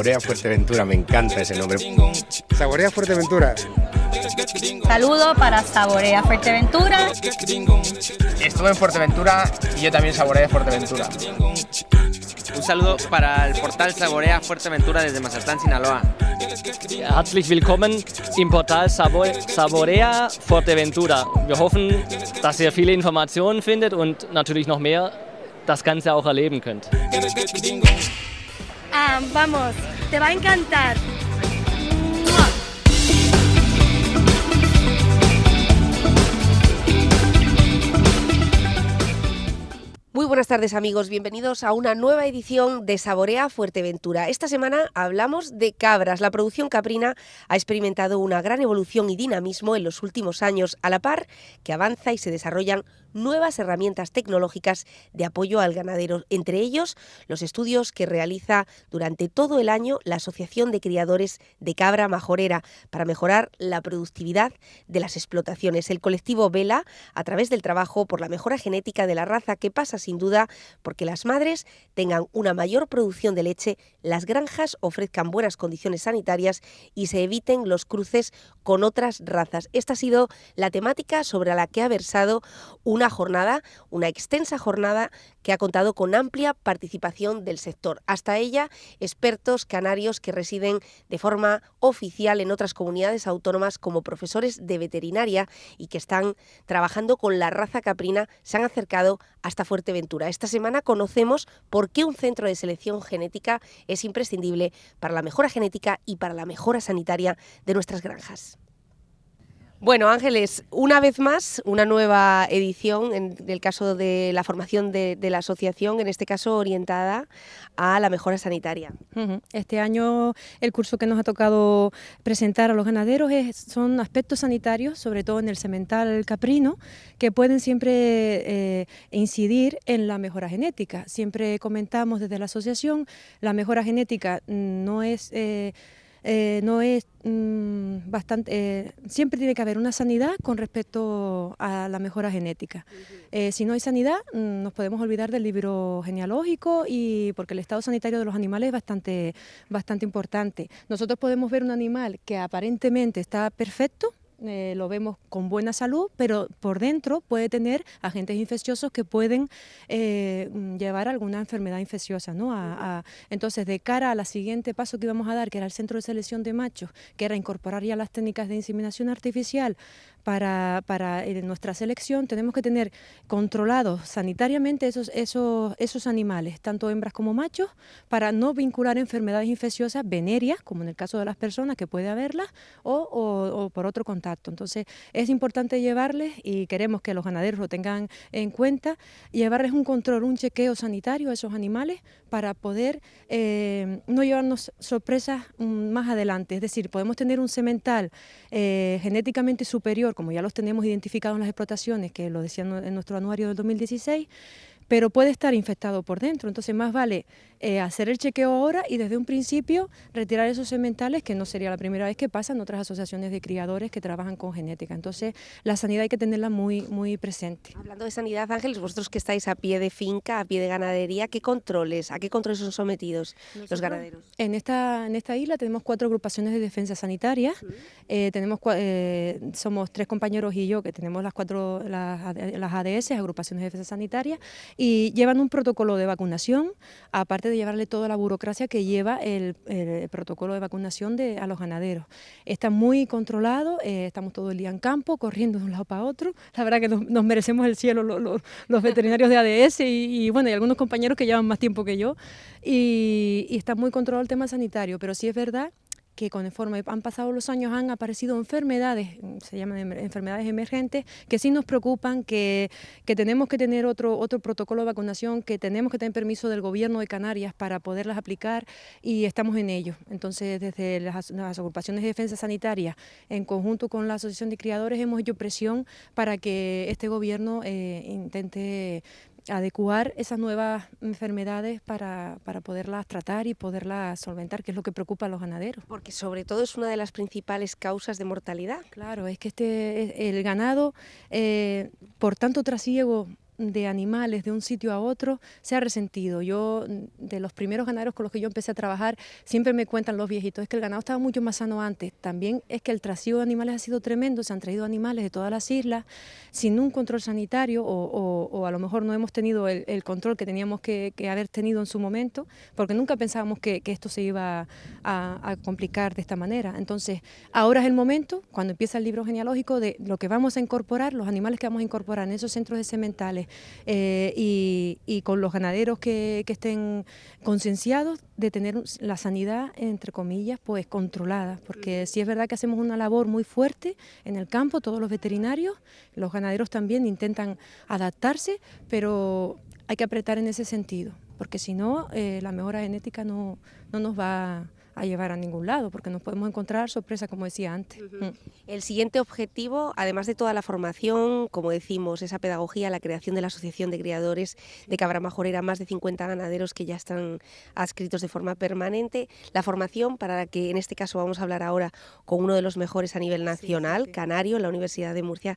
Saborea Fuerteventura, me encanta ese nombre. Saborea Fuerteventura. Saludo para Saborea Fuerteventura. Estuve en Fuerteventura y yo también saboreé Fuerteventura. Un saludo para el portal Saborea Fuerteventura desde Mazatlán, Sinaloa. Herzlich willkommen im Portal Saborea Fuerteventura. Wir hoffen, dass ihr viele Informationen findet und natürlich noch mehr das Ganze auch erleben könnt. Ah, vamos, te va a encantar. Muy buenas tardes amigos, bienvenidos a una nueva edición de Saborea Fuerteventura. Esta semana hablamos de cabras. La producción caprina ha experimentado una gran evolución y dinamismo en los últimos años, a la par que avanza y se desarrollan nuevas herramientas tecnológicas de apoyo al ganadero, entre ellos los estudios que realiza durante todo el año la Asociación de Criadores de Cabra Majorera para mejorar la productividad de las explotaciones. El colectivo Vela, a través del trabajo por la mejora genética de la raza, que pasa sin duda porque las madres tengan una mayor producción de leche, las granjas ofrezcan buenas condiciones sanitarias y se eviten los cruces con otras razas. Esta ha sido la temática sobre la que ha versado un una jornada, una extensa jornada que ha contado con amplia participación del sector. Hasta ella, expertos canarios que residen de forma oficial en otras comunidades autónomas como profesores de veterinaria y que están trabajando con la raza caprina se han acercado hasta Fuerteventura. Esta semana conocemos por qué un centro de selección genética es imprescindible para la mejora genética y para la mejora sanitaria de nuestras granjas. Bueno, Ángeles, una vez más, una nueva edición en el caso de la formación de, la asociación, en este caso orientada a la mejora sanitaria. Este año el curso que nos ha tocado presentar a los ganaderos es, son aspectos sanitarios, sobre todo en el cemental caprino, que pueden siempre eh, incidir en la mejora genética. Siempre comentamos desde la asociación, la mejora genética no es... Eh, eh, no es mm, bastante, eh, siempre tiene que haber una sanidad con respecto a la mejora genética. Eh, si no hay sanidad, mm, nos podemos olvidar del libro genealógico y porque el estado sanitario de los animales es bastante, bastante importante. Nosotros podemos ver un animal que aparentemente está perfecto, eh, lo vemos con buena salud, pero por dentro puede tener agentes infecciosos que pueden eh, llevar alguna enfermedad infecciosa. ¿no? entonces, de cara al siguiente paso que íbamos a dar, que era el centro de selección de machos, que era incorporar ya las técnicas de inseminación artificial para, para eh, nuestra selección tenemos que tener controlados sanitariamente esos, esos, esos animales, tanto hembras como machos, para no vincular enfermedades infecciosas venerias, como en el caso de las personas que puede haberlas, o, por otro contacto. Entonces es importante llevarles, y queremos que los ganaderos lo tengan en cuenta, llevarles un control, un chequeo sanitario a esos animales para poder eh, no llevarnos sorpresas mm, más adelante. Es decir, podemos tener un semental eh, genéticamente superior como ya los tenemos identificados en las explotaciones, que lo decían en nuestro anuario del 2016, pero puede estar infectado por dentro. Entonces más vale eh, hacer el chequeo ahora y desde un principio retirar esos sementales, que no sería la primera vez que pasa en otras asociaciones de criadores que trabajan con genética. Entonces la sanidad hay que tenerla muy, muy presente. Hablando de sanidad, Ángeles, vosotros que estáis a pie de finca, a pie de ganadería, ¿qué controles, a qué controles son sometidos los ganaderos? En esta, en esta isla tenemos cuatro agrupaciones de defensa sanitaria, eh, tenemos, eh, somos tres compañeros y yo que tenemos las cuatro, las ADS, agrupaciones de defensa sanitaria, y llevan un protocolo de vacunación, aparte de llevarle toda la burocracia que lleva el, protocolo de vacunación de, a los ganaderos. Está muy controlado, eh, estamos todo el día en campo, corriendo de un lado para otro. La verdad que nos, merecemos el cielo los veterinarios de ADS y, bueno, y algunos compañeros que llevan más tiempo que yo. Y, y está muy controlado el tema sanitario, pero sí es verdad que conforme han pasado los años han aparecido enfermedades, mm, se llaman enfermedades emergentes, que sí nos preocupan, que, tenemos que tener otro, otro protocolo de vacunación, que tenemos que tener permiso del gobierno de Canarias para poderlas aplicar y estamos en ello. Entonces, desde las, agrupaciones de defensa sanitaria, en conjunto con la Asociación de Criadores, hemos hecho presión para que este gobierno eh, intente adecuar esas nuevas enfermedades para, poderlas tratar y poderlas solventar, que es lo que preocupa a los ganaderos. Porque sobre todo es una de las principales causas de mortalidad. Claro, es que este, el ganado, eh, por tanto trasiego de animales de un sitio a otro se ha resentido. Yo, mm, de los primeros ganaderos con los que yo empecé a trabajar, siempre me cuentan los viejitos, es que el ganado estaba mucho más sano antes. También es que el trasiego de animales ha sido tremendo, se han traído animales de todas las islas sin un control sanitario o, a lo mejor no hemos tenido el, control que teníamos que, haber tenido en su momento, porque nunca pensábamos que, esto se iba a, complicar de esta manera. Entonces, ahora es el momento, cuando empieza el libro genealógico, de lo que vamos a incorporar, los animales que vamos a incorporar en esos centros de sementales eh, y, con los ganaderos que, estén concienciados de tener la sanidad, entre comillas, pues controlada, porque sí es verdad que hacemos una labor muy fuerte en el campo, todos los veterinarios, los ganaderos también intentan adaptarse, pero hay que apretar en ese sentido, porque si no, eh, la mejora genética no, no nos va a a llevar a ningún lado, porque nos podemos encontrar sorpresa, como decía antes. Mm. El siguiente objetivo, además de toda la formación, como decimos, esa pedagogía, la creación de la Asociación de Criadores de Cabra era más de 50 ganaderos que ya están adscritos de forma permanente, la formación para la que en este caso vamos a hablar ahora con uno de los mejores a nivel nacional, Canario, la Universidad de Murcia,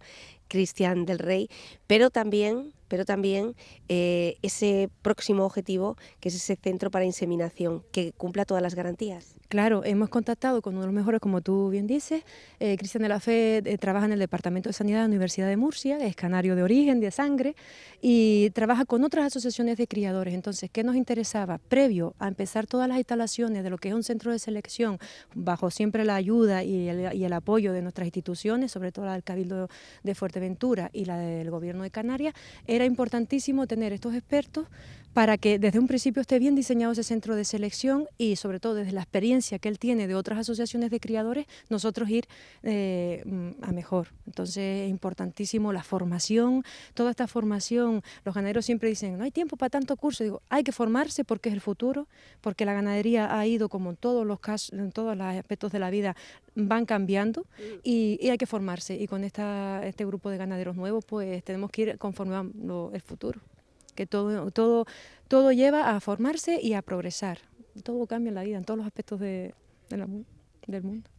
Cristian del Rey, pero también, pero también eh, ese próximo objetivo, que es ese centro para inseminación, que cumpla todas las garantías. Claro, hemos contactado con uno de los mejores, como tú bien dices. Eh, Cristian de la Fe eh, trabaja en el Departamento de Sanidad de la Universidad de Murcia, es canario de origen, de sangre, y trabaja con otras asociaciones de criadores. Entonces, ¿qué nos interesaba? Previo a empezar todas las instalaciones de lo que es un centro de selección, bajo siempre la ayuda y el, apoyo de nuestras instituciones, sobre todo la del Cabildo de Fuerte y la del Gobierno de Canarias, era importantísimo tener estos expertos para que desde un principio esté bien diseñado ese centro de selección y sobre todo desde la experiencia que él tiene de otras asociaciones de criadores, nosotros ir eh, mm, a mejor. Entonces es importantísimo la formación, toda esta formación. Los ganaderos siempre dicen, no hay tiempo para tanto curso. Digo, hay que formarse porque es el futuro, porque la ganadería ha ido como en todos los casos, en todos los aspectos de la vida, van cambiando y, hay que formarse. Y con esta, este grupo de ganaderos nuevos, pues tenemos que ir conformando el futuro, que todo, todo, todo lleva a formarse y a progresar. Todo cambia en la vida, en todos los aspectos del mundo.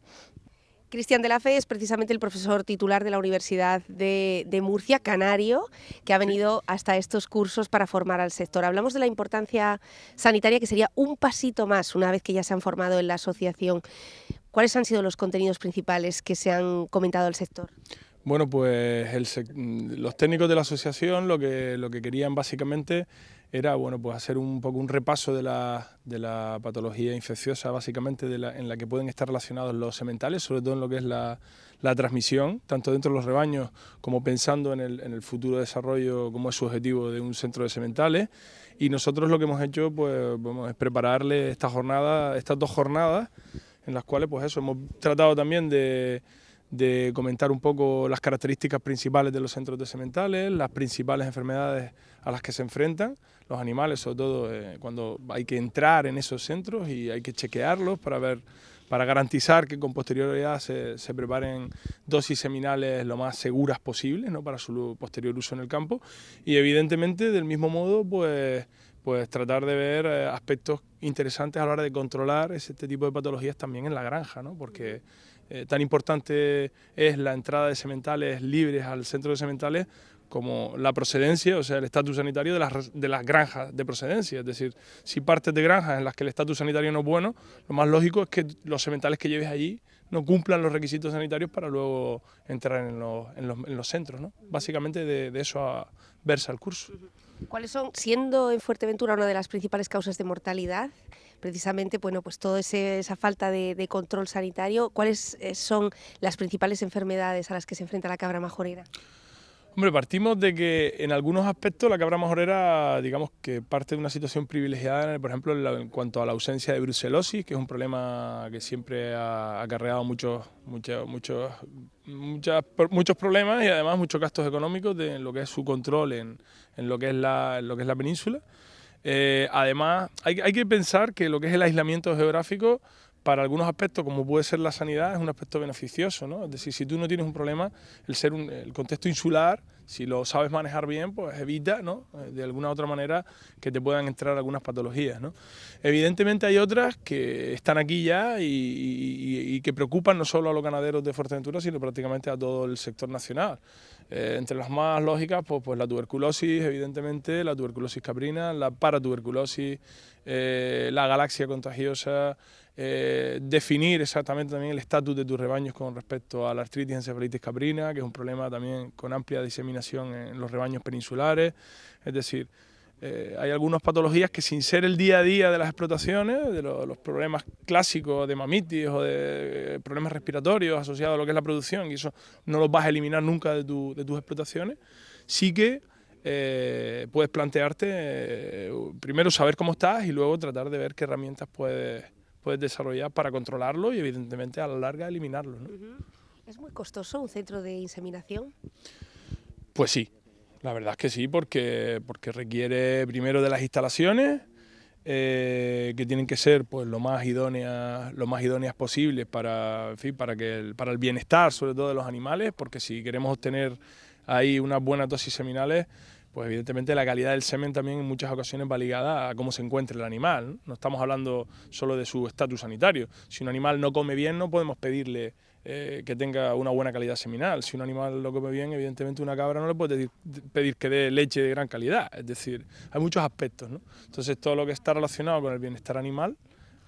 Cristian de la Fe es precisamente el profesor titular de la Universidad de, de, Murcia, canario, que ha venido hasta estos cursos para formar al sector. Hablamos de la importancia sanitaria, que sería un pasito más una vez que ya se han formado en la asociación. ¿Cuáles han sido los contenidos principales que se han comentado al sector? Bueno, pues mm, los técnicos de la asociación lo que, lo que querían básicamente era bueno, pues hacer un poco un repaso de la, de la patología infecciosa, básicamente en la que pueden estar relacionados los sementales, sobre todo en lo que es la, transmisión, tanto dentro de los rebaños como pensando en el, en el, futuro desarrollo, como es su objetivo de un centro de sementales. Y nosotros lo que hemos hecho pues, es prepararle esta jornada, estas dos jornadas, en las cuales pues eso, hemos tratado también de de comentar un poco las características principales de los centros de sementales, las principales enfermedades a las que se enfrentan los animales, sobre todo eh, cuando hay que entrar en esos centros y hay que chequearlos para ver para garantizar que con posterioridad se, preparen dosis seminales lo más seguras posibles ¿no? para su posterior uso en el campo y evidentemente del mismo modo pues pues tratar de ver eh, aspectos interesantes a la hora de controlar este tipo de patologías también en la granja, ¿no? porque eh, tan importante es la entrada de sementales libres al centro de sementales como la procedencia, o sea, el estatus sanitario de las, de las granjas de procedencia. Es decir, si partes de granjas en las que el estatus sanitario no es bueno, lo más lógico es que los sementales que lleves allí no cumplan los requisitos sanitarios para luego entrar en los, en los, centros. ¿no? Básicamente de, eso a, versa el curso. ¿Cuáles son, siendo en Fuerteventura una de las principales causas de mortalidad, precisamente bueno, pues toda esa falta de, control sanitario. ¿Cuáles eh, son las principales enfermedades a las que se enfrenta la cabra majorera? Hombre, partimos de que en algunos aspectos la cabra majorera, digamos que parte de una situación privilegiada, por ejemplo, en, cuanto a la ausencia de brucelosis, que es un problema que siempre ha acarreado muchos, muchos, muchos, muchos problemas y además muchos gastos económicos de en lo que es su control en, lo, que es en lo que es la península. Eh, además, hay, que pensar que lo que es el aislamiento geográfico para algunos aspectos, como puede ser la sanidad, es un aspecto beneficioso, ¿no? Es decir, si tú no tienes un problema, el ser un, el contexto insular, si lo sabes manejar bien, pues evita, ¿no? Eh, de alguna u otra manera que te puedan entrar algunas patologías, ¿no? Evidentemente hay otras que están aquí ya y, y que preocupan no solo a los ganaderos de Fuerteventura, sino prácticamente a todo el sector nacional. Eh, entre las más lógicas, pues, pues, la tuberculosis, evidentemente, la tuberculosis caprina, la paratuberculosis, eh, la galaxia contagiosa, eh, definir exactamente también el estatus de tus rebaños con respecto a la artritis encefalitis caprina, que es un problema también con amplia diseminación en los rebaños peninsulares, es decir, eh, hay algunas patologías que sin ser el día a día de las explotaciones, de los problemas clásicos de mamitis o de eh, problemas respiratorios asociados a lo que es la producción, y eso no los vas a eliminar nunca de, tu, de tus explotaciones, sí que eh, puedes plantearte primero saber cómo estás y luego tratar de ver qué herramientas puedes, puedes desarrollar para controlarlo y evidentemente a la larga eliminarlo. ¿Es muy costoso un centro de inseminación? Pues sí, la verdad es que sí, porque, porque requiere primero de las instalaciones, eh, que tienen que ser pues, lo, más idóneas, lo más idóneas posibles para, para, que el, para el bienestar, sobre todo de los animales, porque si queremos obtener ahí unas buenas dosis seminales, pues evidentemente la calidad del semen también en muchas ocasiones va ligada a cómo se encuentra el animal. No estamos hablando solo de su estatus sanitario. Si un animal no come bien, no podemos pedirle eh, que tenga una buena calidad seminal. Si un animal no come bien, evidentemente una cabra no le puede pedir, que dé leche de gran calidad. Es decir, hay muchos aspectos. Entonces, todo lo que está relacionado con el bienestar animal,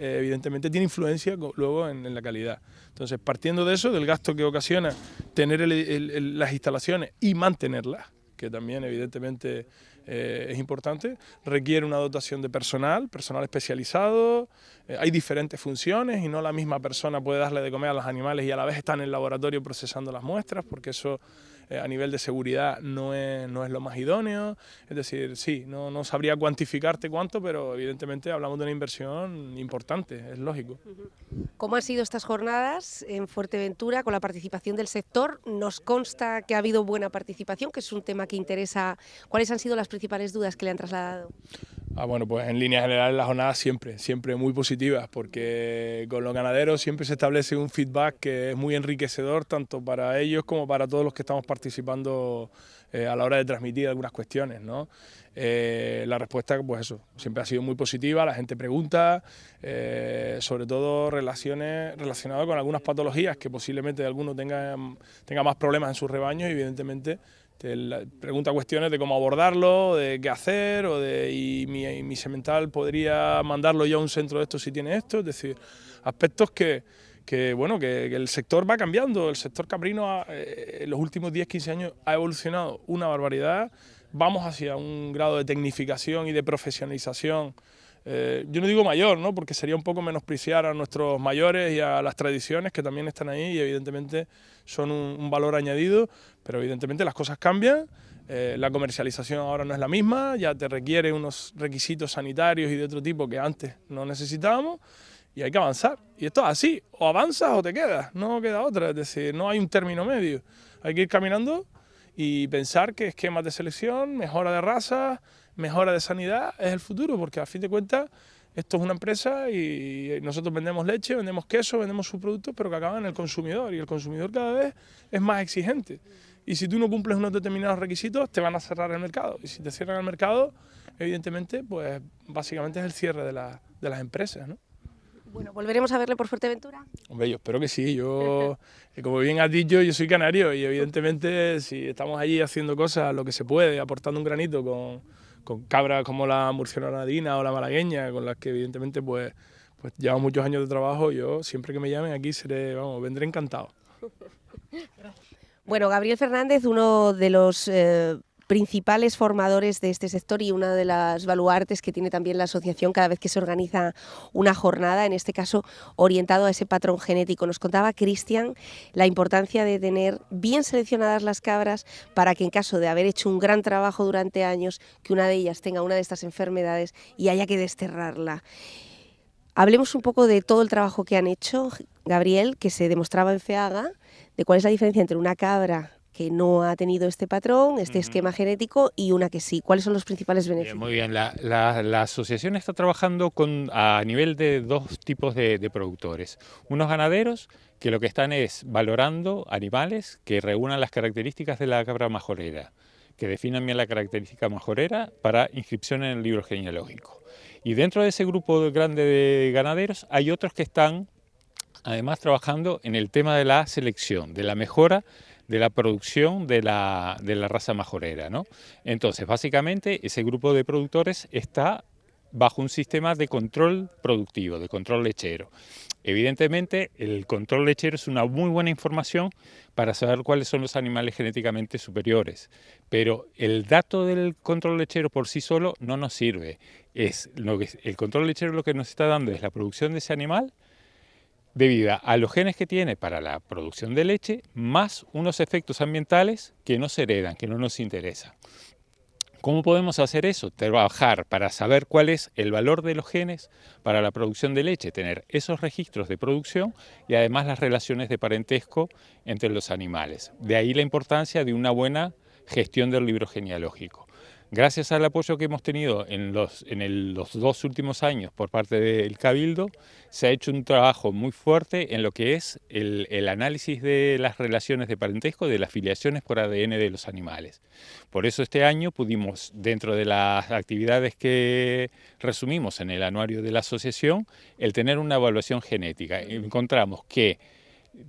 eh, evidentemente tiene influencia luego en, la calidad. Entonces, partiendo de eso, del gasto que ocasiona tener las instalaciones y mantenerlas, que también evidentemente eh, es importante, requiere una dotación de personal, personal especializado, eh, hay diferentes funciones y no la misma persona puede darle de comer a los animales y a la vez está en el laboratorio procesando las muestras, porque eso eh, a nivel de seguridad no es, lo más idóneo. Es decir, sí, no, no sabría cuantificarte cuánto, pero evidentemente hablamos de una inversión importante, es lógico. ¿Cómo han sido estas jornadas en Fuerteventura con la participación del sector? Nos consta que ha habido buena participación, que es un tema que interesa. ¿Cuáles han sido las principales dudas que le han trasladado? Ah, bueno, pues en línea general las jornadas siempre, siempre muy positivas, porque con los ganaderos siempre se establece un feedback que es muy enriquecedor, tanto para ellos como para todos los que estamos participando eh, a la hora de transmitir algunas cuestiones. ¿no? Eh, la respuesta, pues eso, siempre ha sido muy positiva, la gente pregunta, eh, sobre todo relaciones relacionadas con algunas patologías que posiblemente alguno tenga, tenga más problemas en sus rebaños, evidentemente pregunta cuestiones de cómo abordarlo, de qué hacer, o de y mi, semental podría mandarlo ya a un centro de esto si tiene esto, es decir, aspectos que, bueno, que, el sector va cambiando, el sector caprino eh, en los últimos 10, 15 años ha evolucionado una barbaridad, vamos hacia un grado de tecnificación y de profesionalización eh, yo no digo mayor, ¿no? porque sería un poco menospreciar a nuestros mayores y a las tradiciones que también están ahí y evidentemente son un, valor añadido, pero evidentemente las cosas cambian, eh, la comercialización ahora no es la misma, ya te requiere unos requisitos sanitarios y de otro tipo que antes no necesitábamos y hay que avanzar. Y esto es así, o avanzas o te quedas, no queda otra, es decir, no hay un término medio, hay que ir caminando y pensar que esquemas de selección, mejora de razas, mejora de sanidad es el futuro, porque a fin de cuentas esto es una empresa y nosotros vendemos leche, vendemos queso, vendemos sus productos, pero que acaban en el consumidor y el consumidor cada vez es más exigente. Y si tú no cumples unos determinados requisitos, te van a cerrar el mercado. Y si te cierran el mercado, evidentemente, pues básicamente es el cierre de, de las empresas, ¿no? Bueno, ¿volveremos a verle por Fuerteventura? Hombre, yo espero que sí. Yo, eh, como bien has dicho, yo soy canario y evidentemente si estamos allí haciendo cosas, lo que se puede, aportando un granito con, con cabras como la murcianadina o la malagueña, con las que evidentemente pues, pues llevo muchos años de trabajo, yo siempre que me llamen aquí seré, vamos, vendré encantado. Bueno, Gabriel Fernández, uno de los eh, principales formadores de este sector y una de las baluartes que tiene también la asociación cada vez que se organiza una jornada, en este caso orientado a ese patrón genético. Nos contaba Cristian la importancia de tener bien seleccionadas las cabras para que en caso de haber hecho un gran trabajo durante años, que una de ellas tenga una de estas enfermedades y haya que desterrarla. Hablemos un poco de todo el trabajo que han hecho, Gabriel, que se demostraba en FEAGA, de cuál es la diferencia entre una cabra que no ha tenido este patrón, este esquema genético y una que sí. ¿Cuáles son los principales beneficios? muy bien, la, asociación está trabajando con, a nivel de dos tipos de, de productores. Unos ganaderos que lo que están es valorando animales que reúnan las características de la cabra majorera que definan bien la característica majorera para inscripción en el libro genealógico. Y dentro de ese grupo grande de ganaderos hay otros que están además trabajando en el tema de la selección, de la mejora de la producción de la, de la raza majorera. ¿no? Entonces, básicamente, ese grupo de productores está bajo un sistema de control productivo, de control lechero. Evidentemente, el control lechero es una muy buena información para saber cuáles son los animales genéticamente superiores, pero el dato del control lechero por sí solo no nos sirve. Es lo que, el control lechero lo que nos está dando es la producción de ese animal, debida a los genes que tiene para la producción de leche, más unos efectos ambientales que no se heredan, que no nos interesan. ¿Cómo podemos hacer eso? Trabajar para saber cuál es el valor de los genes para la producción de leche, tener esos registros de producción y además las relaciones de parentesco entre los animales. De ahí la importancia de una buena gestión del libro genealógico. Gracias al apoyo que hemos tenido en los, dos últimos años por parte del Cabildo, se ha hecho un trabajo muy fuerte en lo que es el, el análisis de las relaciones de parentesco, de las filiaciones por ADN de los animales. Por eso este año pudimos, dentro de las actividades que resumimos en el anuario de la asociación, el tener una evaluación genética. Encontramos que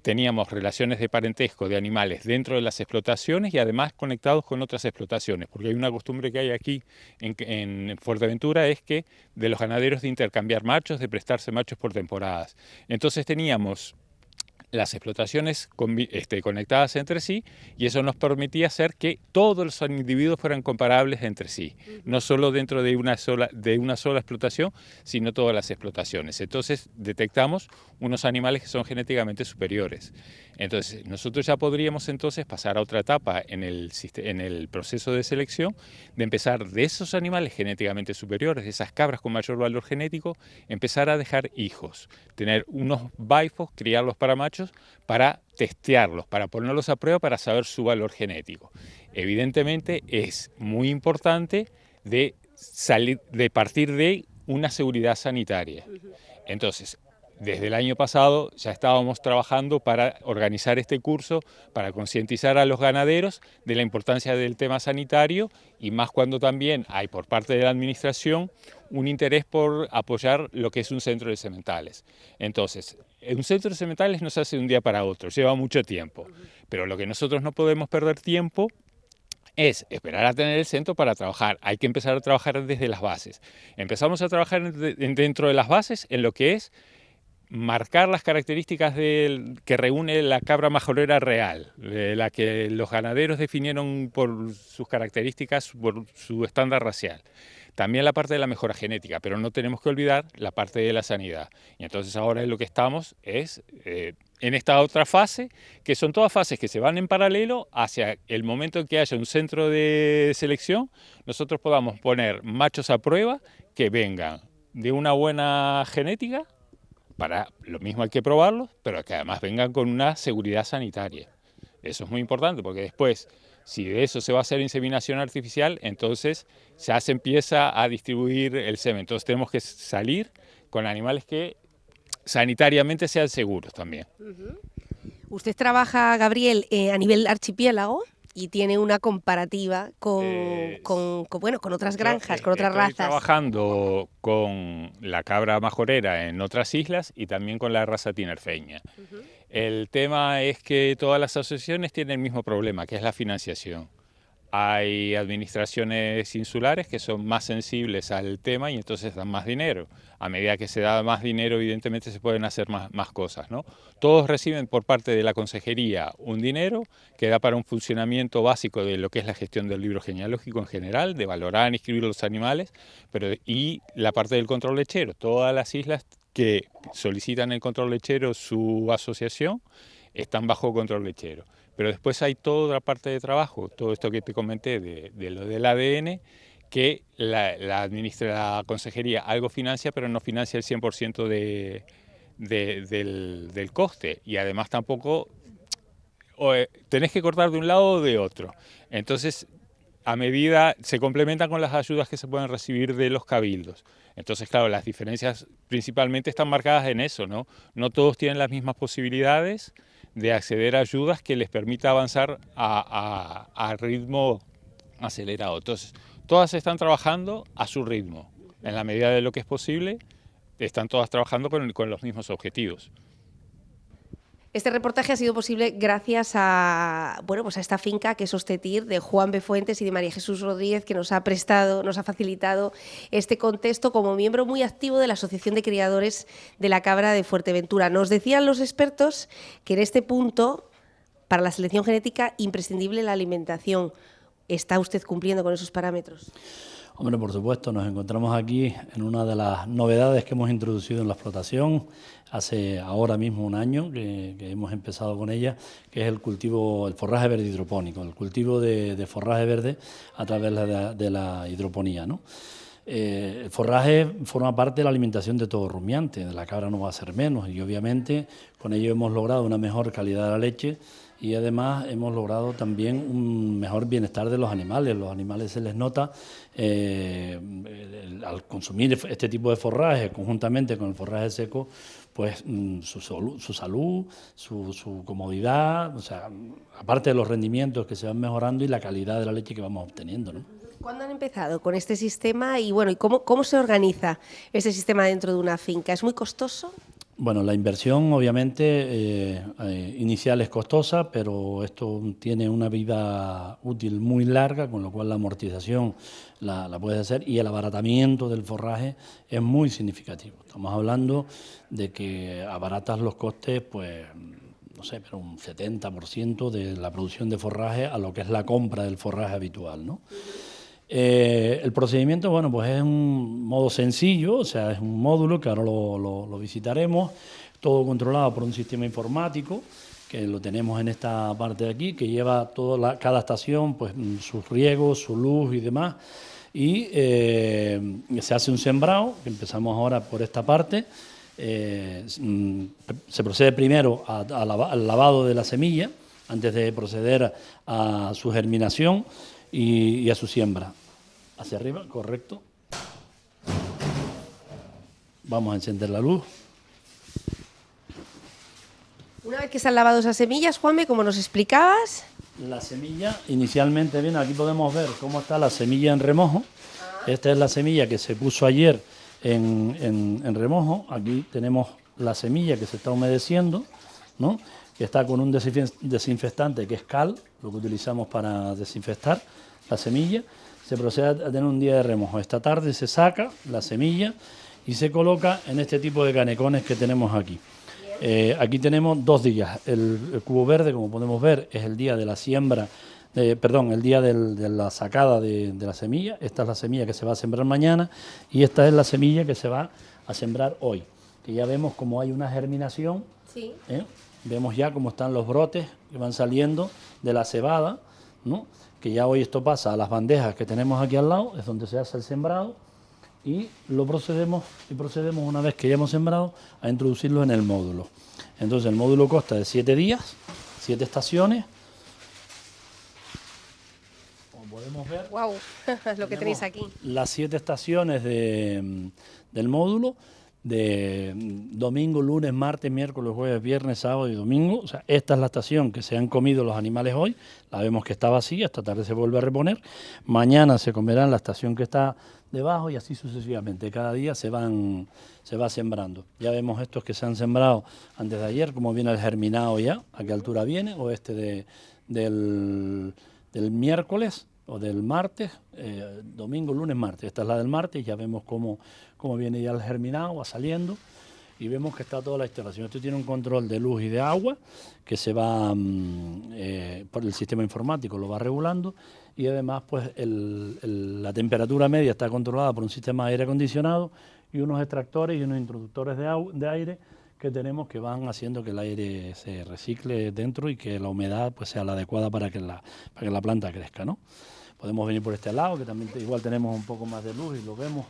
teníamos relaciones de parentesco de animales dentro de las explotaciones y además conectados con otras explotaciones, porque hay una costumbre que hay aquí en, en, Fuerteventura es que de los ganaderos de intercambiar machos, de prestarse machos por temporadas. Entonces teníamos las explotaciones este, conectadas entre sí y eso nos permitía hacer que todos los individuos fueran comparables entre sí, no solo dentro de una sola, de una sola explotación, sino todas las explotaciones. Entonces detectamos unos animales que son genéticamente superiores. Entonces, nosotros ya podríamos entonces pasar a otra etapa en el, proceso de selección, de empezar de esos animales genéticamente superiores, de esas cabras con mayor valor genético, empezar a dejar hijos, tener unos bifos, criarlos para machos, para testearlos, para ponerlos a prueba, para saber su valor genético. Evidentemente es muy importante de, salir, de partir de una seguridad sanitaria. Entonces, desde el año pasado ya estábamos trabajando para organizar este curso, para concientizar a los ganaderos de la importancia del tema sanitario y más cuando también hay por parte de la Administración un interés por apoyar lo que es un centro de sementales. Entonces, un centro de sementales no se hace de un día para otro, lleva mucho tiempo, pero lo que nosotros no podemos perder tiempo es esperar a tener el centro para trabajar. Hay que empezar a trabajar desde las bases. Empezamos a trabajar dentro de las bases en lo que es marcar las características que reúne la cabra majorera real, la que los ganaderos definieron por sus características, por su estándar racial. También la parte de la mejora genética, pero no tenemos que olvidar la parte de la sanidad. Y entonces ahora lo que estamos es eh, en esta otra fase, que son todas fases que se van en paralelo hacia el momento en que haya un centro de selección, nosotros podamos poner machos a prueba que vengan de una buena genética para lo mismo hay que probarlos, pero que además vengan con una seguridad sanitaria. Eso es muy importante porque después, si de eso se va a hacer inseminación artificial, entonces ya se empieza a distribuir el semen. Entonces tenemos que salir con animales que sanitariamente sean seguros también. Usted trabaja, Gabriel, eh, a nivel archipiélago y tiene una comparativa con, bueno, con otras granjas, con otras razas. trabajando con la cabra majorera en otras islas y también con la raza tinerfeña. El tema es que todas las asociaciones tienen el mismo problema, que es la financiación. Hay administraciones insulares que son más sensibles al tema y entonces dan más dinero a medida que se da más dinero, evidentemente se pueden hacer más, cosas. ¿no? Todos reciben por parte de la consejería un dinero que da para un funcionamiento básico de lo que es la gestión del libro genealógico en general, de valorar, y escribir los animales, pero, y la parte del control lechero. Todas las islas que solicitan el control lechero su asociación están bajo control lechero. Pero después hay toda otra parte de trabajo, todo esto que te comenté de, de lo del ADN, que la, consejería, algo financia, pero no financia el 100% del, coste. Y además tampoco eh, tenés que cortar de un lado o de otro. Entonces, a medida, se complementan con las ayudas que se pueden recibir de los cabildos. Entonces, claro, las diferencias principalmente están marcadas en eso, ¿no? No todos tienen las mismas posibilidades de acceder a ayudas que les permita avanzar a, a ritmo acelerado. Entonces, Todas están trabajando a su ritmo, en la medida de lo que es posible, están todas trabajando con, con los mismos objetivos. Este reportaje ha sido posible gracias a, bueno, pues a esta finca que es Ostetir de Juan B. Fuentes y de María Jesús Rodríguez que nos ha prestado, nos ha facilitado este contexto como miembro muy activo de la Asociación de Criadores de la Cabra de Fuerteventura. Nos decían los expertos que en este punto, para la selección genética, imprescindible la alimentación, ¿Está usted cumpliendo con esos parámetros? Hombre, por supuesto, nos encontramos aquí en una de las novedades que hemos introducido en la explotación hace ahora mismo un año que, hemos empezado con ella, que es el cultivo, el forraje verde hidropónico, el cultivo de, forraje verde a través de la, hidroponía, eh, el forraje forma parte de la alimentación de todo rumiante, de la cabra no va a ser menos y obviamente con ello hemos logrado una mejor calidad de la leche y además hemos logrado también un mejor bienestar de los animales. Los animales se les nota eh, al consumir este tipo de forraje conjuntamente con el forraje seco, pues mm, su, salud, su, comodidad, o sea, aparte de los rendimientos que se van mejorando y la calidad de la leche que vamos obteniendo. ¿Cuándo han empezado con este sistema y bueno, y cómo, cómo se organiza este sistema dentro de una finca? ¿Es muy costoso? Bueno, la inversión obviamente eh, eh, inicial es costosa, pero esto tiene una vida útil muy larga, con lo cual la amortización la, la puedes hacer y el abaratamiento del forraje es muy significativo. Estamos hablando de que abaratas los costes, pues no sé, pero un 70% de la producción de forraje a lo que es la compra del forraje habitual, ¿no? Eh, el procedimiento, bueno, pues es un modo sencillo, o sea, es un módulo que ahora lo, visitaremos, todo controlado por un sistema informático que lo tenemos en esta parte de aquí, que lleva toda cada estación, pues mm, sus riegos, su luz y demás, y eh, se hace un sembrado, empezamos ahora por esta parte, eh, mm, se procede primero al lavado de la semilla, antes de proceder a su germinación, y, a su siembra. Hacia arriba, correcto. Vamos a encender la luz. Una vez que se han lavado esas semillas, Juanme, como nos explicabas. La semilla inicialmente bien, aquí podemos ver cómo está la semilla en remojo. Esta es la semilla que se puso ayer en, en remojo. Aquí tenemos la semilla que se está humedeciendo, ¿no? que está con un desinfectante que es cal, lo que utilizamos para desinfectar la semilla. Se procede a tener un día de remojo. Esta tarde se saca la semilla y se coloca en este tipo de canecones que tenemos aquí. Eh, aquí tenemos dos días. El, cubo verde, como podemos ver, es el día de la siembra, perdón, el día de la sacada de, la semilla. Esta es la semilla que se va a sembrar mañana y esta es la semilla que se va a sembrar hoy. Que ya vemos cómo hay una germinación. Sí. ¿eh? Vemos ya cómo están los brotes que van saliendo de la cebada, que ya hoy esto pasa a las bandejas que tenemos aquí al lado, es donde se hace el sembrado, y lo procedemos, y procedemos una vez que ya hemos sembrado, a introducirlo en el módulo. Entonces el módulo consta de siete días, siete estaciones, como podemos ver. ¡Wow! lo que tenéis aquí. Las siete estaciones del módulo de domingo, lunes, martes, miércoles, jueves, viernes, sábado y domingo. O sea, esta es la estación que se han comido los animales hoy. La vemos que está vacía, esta tarde se vuelve a reponer. Mañana se comerá en la estación que está debajo y así sucesivamente. Cada día se van se va sembrando. Ya vemos estos que se han sembrado antes de ayer, como viene el germinado ya, a qué altura viene, o este de, del miércoles, o del martes, eh, domingo, lunes, martes. Esta es la del martes, ya vemos cómo, viene ya el germinado, va saliendo y vemos que está toda la instalación. Esto tiene un control de luz y de agua que se va mm, eh, por el sistema informático, lo va regulando y además pues la temperatura media está controlada por un sistema de aire acondicionado y unos extractores y unos introductores de, aire que tenemos que van haciendo que el aire se recicle dentro y que la humedad pues sea la adecuada para que la, para que la planta crezca, ¿no? Podemos venir por este lado, que también igual tenemos un poco más de luz y lo vemos.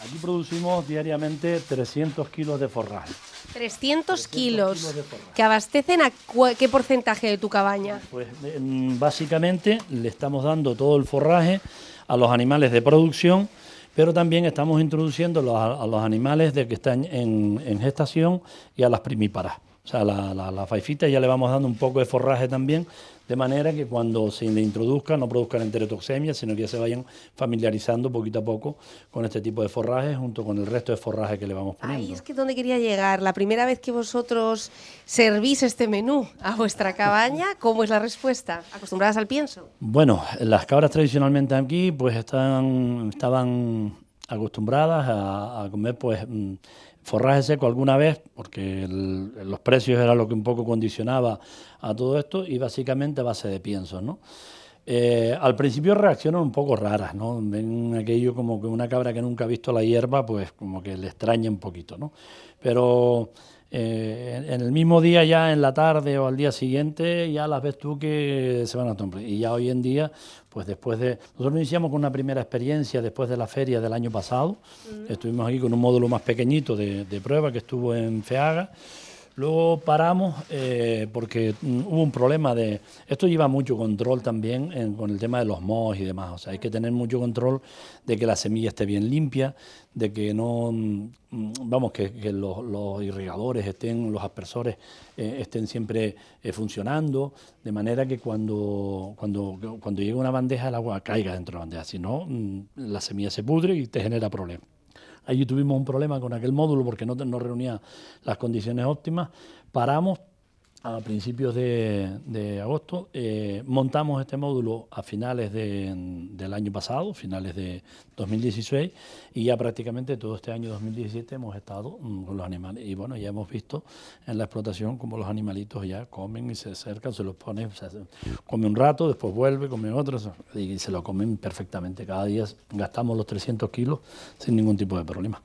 Aquí producimos diariamente 300 kilos de forraje. 300, kilos, que abastecen a qué porcentaje de tu cabaña. Pues mm, básicamente le estamos dando todo el forraje a los animales de producción, pero también estamos introduciendo a, los animales de que están en, gestación y a las primíparas. O sea, la, la, la faifita ya le vamos dando un poco de forraje también de manera que cuando se le introduzca no produzcan enterotoxemia, sino que se vayan familiarizando poquito a poco con este tipo de forrajes junto con el resto de forraje que le vamos poniendo. Ahí es que donde quería llegar, la primera vez que vosotros servís este menú a vuestra cabaña, ¿cómo es la respuesta? ¿Acostumbradas al pienso? Bueno, las cabras tradicionalmente aquí pues están, estaban acostumbradas a, a comer pues mm, forraje seco alguna vez, porque los precios era lo que un poco condicionaba a todo esto, y básicamente base de piensos, ¿no? Eh, al principio reaccionan un poco raras, ¿no? Ven aquello como que una cabra que nunca ha visto la hierba, pues como que le extraña un poquito, ¿no? Pero eh, en el mismo día, ya en la tarde o al día siguiente, ya las ves tú que se van a tomar. Y ya hoy en día, pues después de... Nosotros iniciamos con una primera experiencia después de la feria del año pasado. Estuvimos aquí con un módulo más pequeñito de, de prueba que estuvo en FEAGA Luego paramos eh, porque mm, hubo un problema de... Esto lleva mucho control también con el tema de los mohos y demás. O sea, hay que tener mucho control de que la semilla esté bien limpia, de que no... Mm, vamos, que, los, irrigadores estén, los aspersores eh, estén siempre eh, funcionando, de manera que cuando, cuando, cuando llegue una bandeja el agua caiga dentro de la bandeja. Si no, mm, la semilla se pudre y te genera problemas. Allí tuvimos un problema con aquel módulo porque no, no reunía las condiciones óptimas. Paramos, a principios de, agosto. Eh, montamos este módulo a finales del año pasado, finales de 2016, y ya prácticamente todo este año 2017 hemos estado mm, con los animales. Y bueno, ya hemos visto en la explotación cómo los animalitos ya comen y se acercan, se los ponen, come un rato, después vuelve, come otro, y se lo comen perfectamente. Cada día gastamos los 300 kilos sin ningún tipo de problema.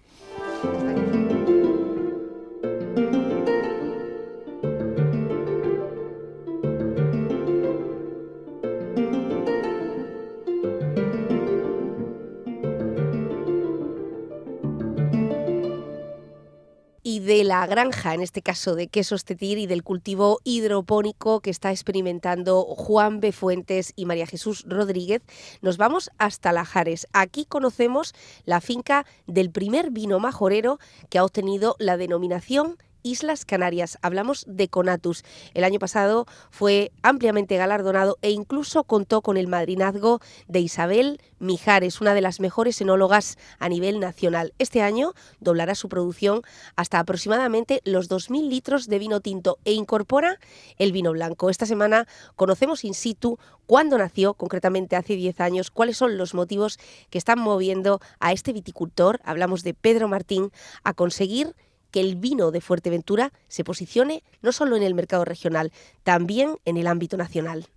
de la granja, en este caso de quesos tetir y del cultivo hidropónico que está experimentando Juan B. Fuentes y María Jesús Rodríguez, nos vamos hasta Lajares. Aquí conocemos la finca del primer vino majorero que ha obtenido la denominación Islas Canarias. Hablamos de Conatus. El año pasado fue ampliamente galardonado e incluso contó con el madrinazgo de Isabel Mijares, una de las mejores enólogas a nivel nacional. Este año doblará su producción hasta aproximadamente los 2.000 litros de vino tinto e incorpora el vino blanco. Esta semana conocemos in situ cuándo nació, concretamente hace 10 años, cuáles son los motivos que están moviendo a este viticultor, hablamos de Pedro Martín, a conseguir que el vino de Fuerteventura se posicione no solo en el mercado regional, también en el ámbito nacional.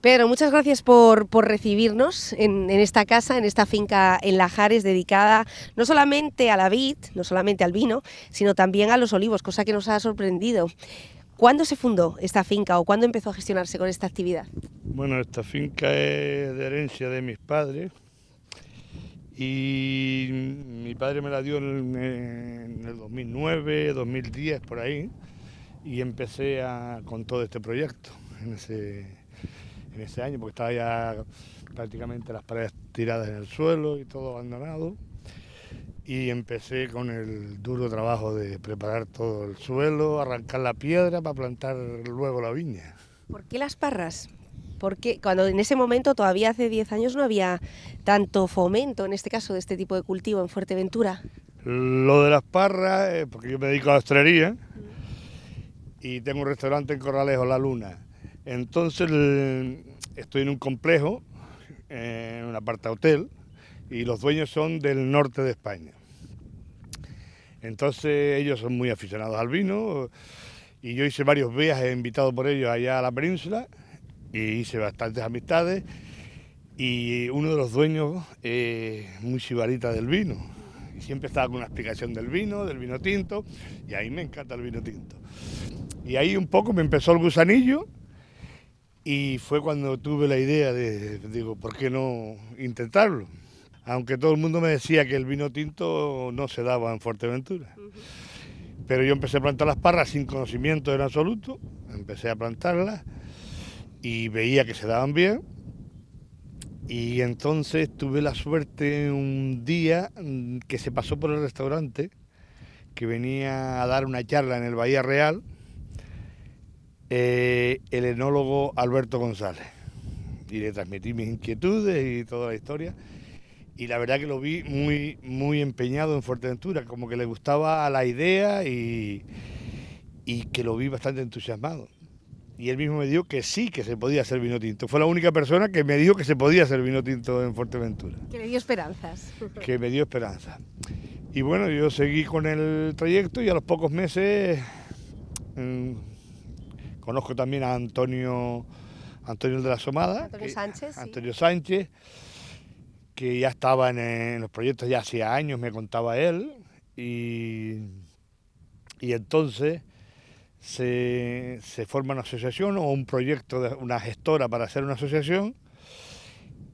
Pedro, muchas gracias por, recibirnos en, en, esta casa, en esta finca en Lajares, dedicada no solamente a la vid, no solamente al vino, sino también a los olivos, cosa que nos ha sorprendido. ¿Cuándo se fundó esta finca o cuándo empezó a gestionarse con esta actividad? Bueno, esta finca es de herencia de mis padres, y mi padre me la dio en, el 2009, 2010, por ahí, y empecé con todo este proyecto en ese, en ese año, porque estaba ya prácticamente las paredes tiradas en el suelo y todo abandonado. Y empecé con el duro trabajo de preparar todo el suelo, arrancar la piedra para plantar luego la viña. ¿Por qué las parras? porque cuando en ese momento, todavía hace 10 años, no había tanto fomento, en este caso, de este tipo de cultivo en Fuerteventura. Lo de las parras, eh, porque yo me dedico a la hostelería y tengo un restaurante en Corralejo, La Luna. Entonces estoy en un complejo, en un aparta hotel, y los dueños son del norte de España. Entonces ellos son muy aficionados al vino y yo hice varios viajes invitados por ellos allá a la península y hice bastantes amistades. Y uno de los dueños, eh, muy sibarita del vino, y siempre estaba con una explicación del vino, del vino tinto, y ahí me encanta el vino tinto. Y ahí un poco me empezó el gusanillo, y fue cuando tuve la idea de, digo, ¿por qué no intentarlo? Aunque todo el mundo me decía que el vino tinto no se daba en Fuerteventura. Pero yo empecé a plantar las parras sin conocimiento en absoluto, empecé a plantarlas y veía que se daban bien. Y entonces tuve la suerte un día mm, que se pasó por el restaurante, que venía a dar una charla en el Bahía Real, eh, el enólogo Alberto González. Y le transmití mis inquietudes y toda la historia. Y la verdad que lo vi muy, muy empeñado en Fuerteventura, como que le gustaba la idea y, y que lo vi bastante entusiasmado y él mismo me dijo que sí, que se podía hacer vino tinto. Fue la única persona que me dijo que se podía hacer vino tinto en Fuerteventura. Que le dio esperanzas. Que me dio esperanzas. Y bueno, yo seguí con el trayecto y a los pocos meses mm, conozco también a Antonio, Antonio de la Somada. Antonio Sánchez. Antonio Sánchez, que ya estaba en, en los proyectos ya hacía años, me contaba él. Y, y entonces se, forma una asociación o un proyecto, de, una gestora para hacer una asociación,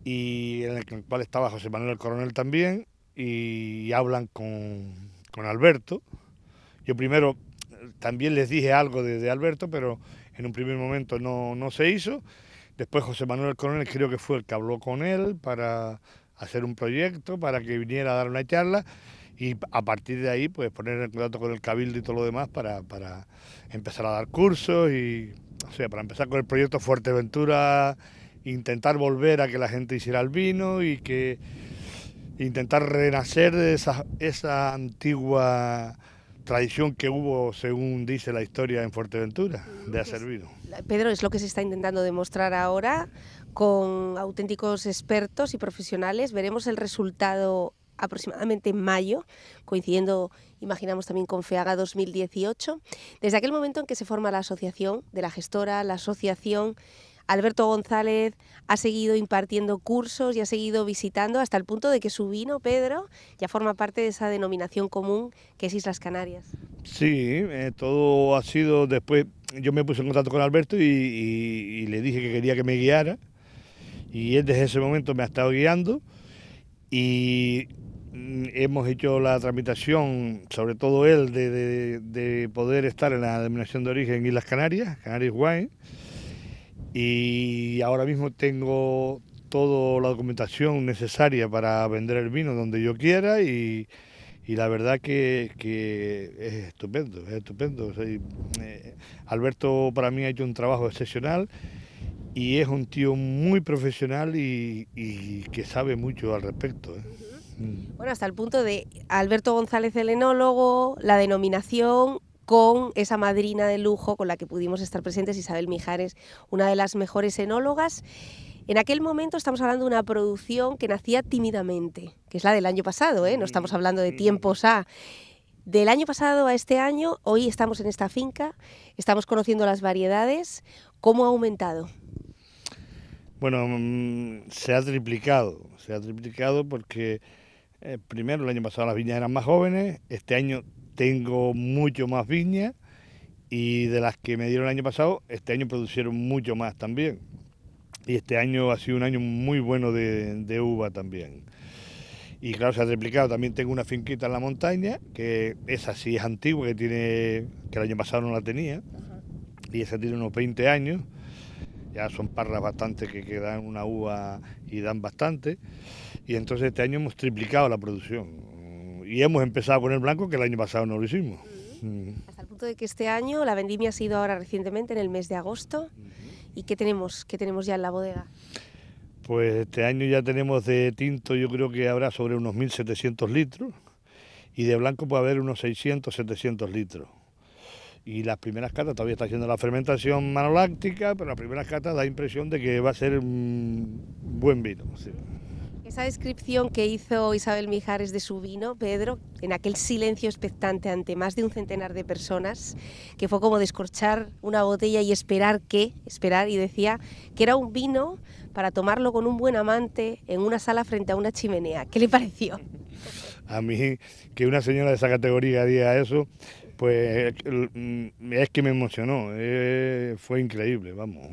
y en el cual estaba José Manuel el Coronel también, y hablan con, Alberto. Yo primero también les dije algo de, Alberto, pero en un primer momento no, no, se hizo. Después José Manuel el Coronel creo que fue el que habló con él para hacer un proyecto, para que viniera a dar una charla y a partir de ahí pues poner en contacto con el cabildo y todo lo demás para, empezar a dar cursos y, o sea, para empezar con el proyecto Fuerteventura, intentar volver a que la gente hiciera el vino y que intentar renacer de esa, esa antigua tradición que hubo, según dice la historia en Fuerteventura, de hacer vino. Pedro, es lo que se está intentando demostrar ahora con auténticos expertos y profesionales. Veremos el resultado aproximadamente en mayo, coincidiendo, imaginamos también con FEAGA 2018, desde aquel momento en que se forma la asociación de la gestora, la asociación, Alberto González ha seguido impartiendo cursos y ha seguido visitando hasta el punto de que su vino, Pedro, ya forma parte de esa denominación común que es Islas Canarias. Sí, eh, todo ha sido después, yo me puse en contacto con Alberto y, le dije que quería que me guiara y él desde ese momento me ha estado guiando y Mm, hemos hecho la tramitación, sobre todo él, de, poder estar en la denominación de origen Islas Canarias, Canarias Wine, y ahora mismo tengo toda la documentación necesaria para vender el vino donde yo quiera y, y la verdad que, es estupendo, es estupendo. Eh, Alberto para mí ha hecho un trabajo excepcional y es un tío muy profesional y, que sabe mucho al respecto. ¿eh? Mm. Bueno, hasta el punto de Alberto González, el enólogo, la denominación con esa madrina de lujo con la que pudimos estar presentes, Isabel Mijares, una de las mejores enólogas. En aquel momento estamos hablando de una producción que nacía tímidamente, que es la del año pasado, ¿eh? no estamos mm. hablando de mm. tiempos A. Del año pasado a este año, hoy estamos en esta finca, estamos conociendo las variedades, ¿cómo ha aumentado? Bueno, se ha triplicado, se ha triplicado porque eh, primero, el año pasado las viñas eran más jóvenes, este año tengo mucho más viñas y de las que me dieron el año pasado, este año producieron mucho más también. Y este año ha sido un año muy bueno de, uva también. Y claro, se ha replicado. También tengo una finquita en la montaña, que esa sí es antigua, que tiene que el año pasado no la tenía. Y esa tiene unos 20 años. Ya son parras bastante que dan una uva y dan bastante y entonces este año hemos triplicado la producción mm, y hemos empezado con el blanco que el año pasado no lo hicimos. Mm. Hasta el punto de que este año la vendimia ha sido ahora recientemente en el mes de agosto y qué tenemos, qué tenemos ya en la bodega. Pues este año ya tenemos de tinto, yo creo que habrá sobre unos 1.700 litros y de blanco puede haber unos 600, 700 litros. Y las primeras catas, todavía está haciendo la fermentación manoláctica, pero las primeras catas da impresión de que va a ser un buen vino. Esa descripción que hizo Isabel Mijares de su vino, Pedro, en aquel silencio expectante ante más de un centenar de personas, que fue como descorchar una botella y esperar qué, esperar, y decía que era un vino para tomarlo con un buen amante en una sala frente a una chimenea. ¿Qué le pareció? A mí, que una señora de esa categoría diga eso, pues mm, es que me emocionó, eh, fue increíble, vamos.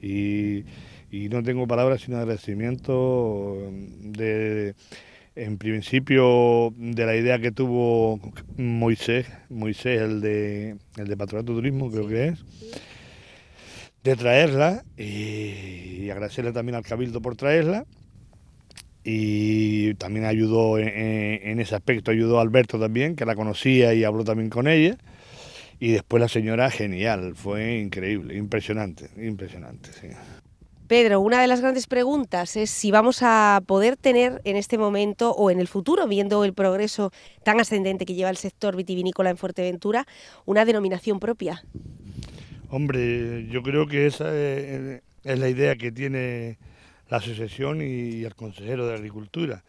Y y no tengo palabras sino agradecimiento mm, de, en principio de la idea que tuvo Moisés, Moisés el de, el de Patronato Turismo creo que es, de traerla y, agradecerle también al Cabildo por traerla y también ayudó en, ese aspecto, ayudó Alberto también, que la conocía y habló también con ella. Y después la señora, genial, fue increíble, impresionante, impresionante. Pedro, una de las grandes preguntas es si vamos a poder tener en este momento o en el futuro, viendo el progreso tan ascendente que lleva el sector vitivinícola en Fuerteventura, una denominación propia. Hombre, yo creo que esa eh, eh, es, la idea que tiene la asociación y el consejero de Agricultura.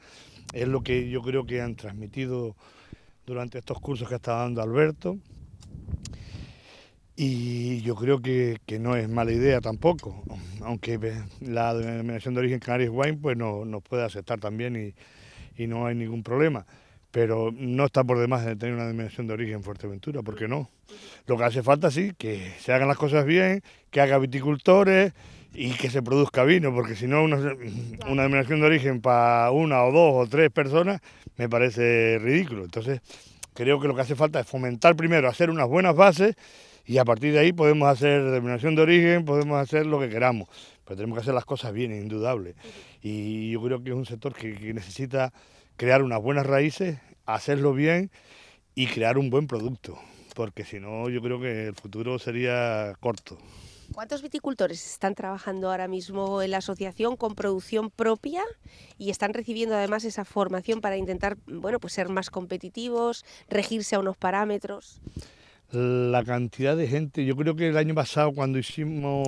Es lo que yo creo que han transmitido durante estos cursos que está dando Alberto y yo creo que, no es mala idea tampoco, aunque eh, la denominación de origen Canarias Wine pues no, nos puede aceptar también y, no hay ningún problema. Pero no está por demás de tener una denominación de origen Fuerteventura, porque no. Lo que hace falta sí, que se hagan las cosas bien, que haga viticultores y que se produzca vino, porque si no una, una denominación de origen para una o dos o tres personas me parece ridículo. Entonces creo que lo que hace falta es fomentar primero, hacer unas buenas bases y a partir de ahí podemos hacer determinación de origen, podemos hacer lo que queramos, pero tenemos que hacer las cosas bien, indudable. Y yo creo que es un sector que, que necesita crear unas buenas raíces, hacerlo bien y crear un buen producto, porque si no yo creo que el futuro sería corto. ¿Cuántos viticultores están trabajando ahora mismo en la asociación con producción propia y están recibiendo además esa formación para intentar, bueno, pues ser más competitivos, regirse a unos parámetros? la cantidad de gente, yo creo que el año pasado cuando hicimos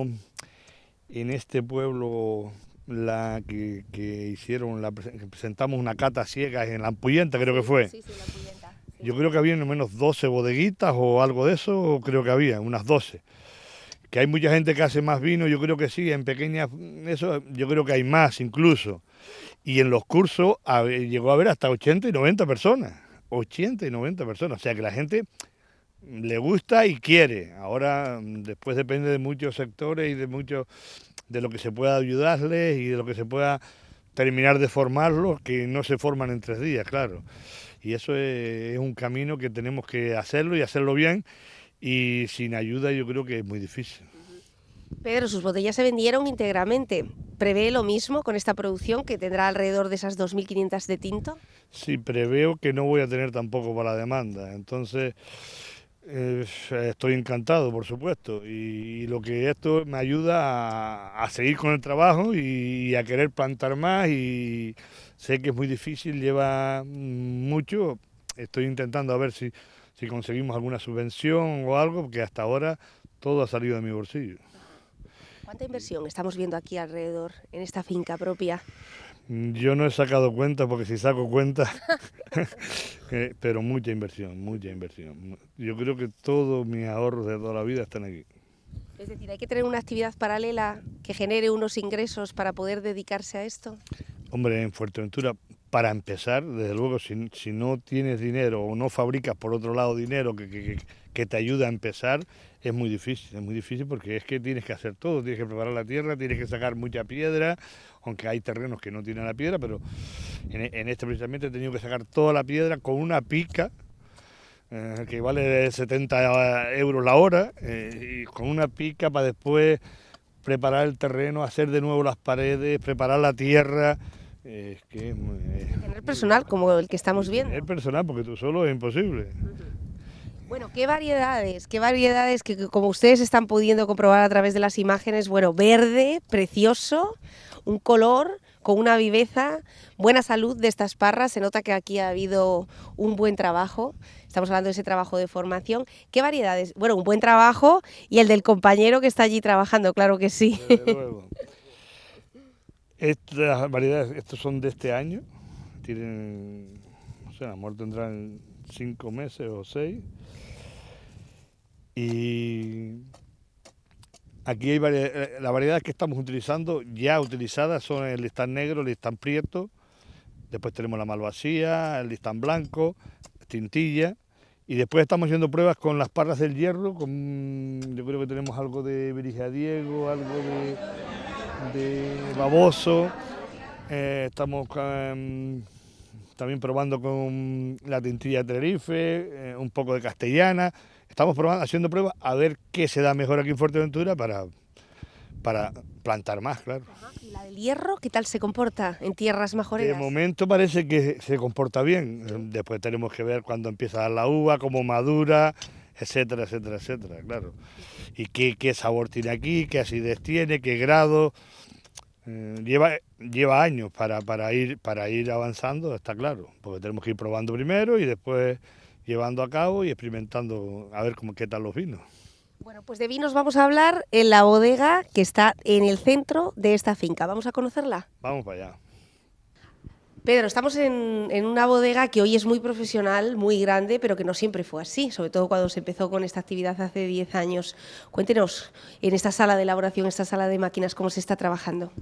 en este pueblo la que, hicieron, la, presentamos una cata ciega en la Ampuyenta, creo que fue. Yo creo que había al menos 12 bodeguitas o algo de eso, creo que había, unas 12. Que hay mucha gente que hace más vino, yo creo que sí, en pequeñas, eso, yo creo que hay más incluso. Y en los cursos llegó a haber hasta 80 y 90 personas, 80 y 90 personas, o sea que la gente le gusta y quiere. Ahora mm, después depende de muchos sectores y de mucho de lo que se pueda ayudarles y de lo que se pueda terminar de formarlos, que no se forman en tres días, claro. Y eso es, es un camino que tenemos que hacerlo y hacerlo bien y sin ayuda yo creo que es muy difícil. Pedro, sus botellas se vendieron íntegramente. ¿Prevé lo mismo con esta producción que tendrá alrededor de esas 2.500 de tinto? Sí, preveo que no voy a tener tampoco para la demanda. Entonces, estoy encantado, por supuesto, y, lo que esto me ayuda a, seguir con el trabajo y, a querer plantar más y sé que es muy difícil, lleva mucho, estoy intentando a ver si, si conseguimos alguna subvención o algo, porque hasta ahora todo ha salido de mi bolsillo. ¿Cuánta inversión estamos viendo aquí alrededor, en esta finca propia? Yo no he sacado cuenta porque si saco cuenta, eh, pero mucha inversión, mucha inversión. Yo creo que todos mis ahorros de toda la vida están aquí. Es decir, hay que tener una actividad paralela que genere unos ingresos para poder dedicarse a esto. Hombre, en Fuerteventura, para empezar, desde luego, si, si no tienes dinero o no fabricas por otro lado dinero que, que, que te ayuda a empezar, es muy difícil, es muy difícil porque es que tienes que hacer todo, tienes que preparar la tierra, tienes que sacar mucha piedra, aunque hay terrenos que no tienen la piedra, pero en, e, este precisamente he tenido que sacar toda la piedra con una pica, eh, que vale 70 euros la hora, eh, y con una pica para después preparar el terreno, hacer de nuevo las paredes, preparar la tierra. Eh, es que, tener personal como el que estamos viendo. Tener personal, porque tú solo es imposible. Bueno, qué variedades, qué variedades que, como ustedes están pudiendo comprobar a través de las imágenes, bueno, verde, precioso, un color con una viveza, buena salud de estas parras, se nota que aquí ha habido un buen trabajo, estamos hablando de ese trabajo de formación, ¿qué variedades? Bueno, un buen trabajo y el del compañero que está allí trabajando, claro que sí. Estas variedades, estos son de este año, tienen, o sea, a cinco meses o seis. Y aquí hay varias, eh, la variedades que estamos utilizando, ya utilizadas, son el listán negro, el listán prieto, después tenemos la malvasía, el listán blanco, tintilla. Y después estamos haciendo pruebas con las parras del hierro, con, yo creo que tenemos algo de berija Diego, algo de, Baboso, eh, estamos con, también probando con la tintilla de Tenerife, eh, un poco de castellana. Estamos probando, haciendo pruebas a ver qué se da mejor aquí en Fuerteventura para, para plantar más, claro. ¿Y la del hierro qué tal se comporta en tierras majoreras? De momento parece que se comporta bien. Después tenemos que ver cuándo empieza a dar la uva, cómo madura, etcétera, etcétera, etcétera, claro. Y qué, qué sabor tiene aquí, qué acidez tiene, qué grado. Mm, lleva, lleva años para, para, ir, para ir avanzando, está claro, porque tenemos que ir probando primero y después llevando a cabo y experimentando a ver cómo, qué tal los vinos. Bueno, pues de vinos vamos a hablar en la bodega que está en el centro de esta finca. ¿Vamos a conocerla? Vamos para allá. Pedro, estamos en, una bodega que hoy es muy profesional, muy grande, pero que no siempre fue así, sobre todo cuando se empezó con esta actividad hace 10 años. Cuéntenos, en esta sala de elaboración, esta sala de máquinas, ¿cómo se está trabajando?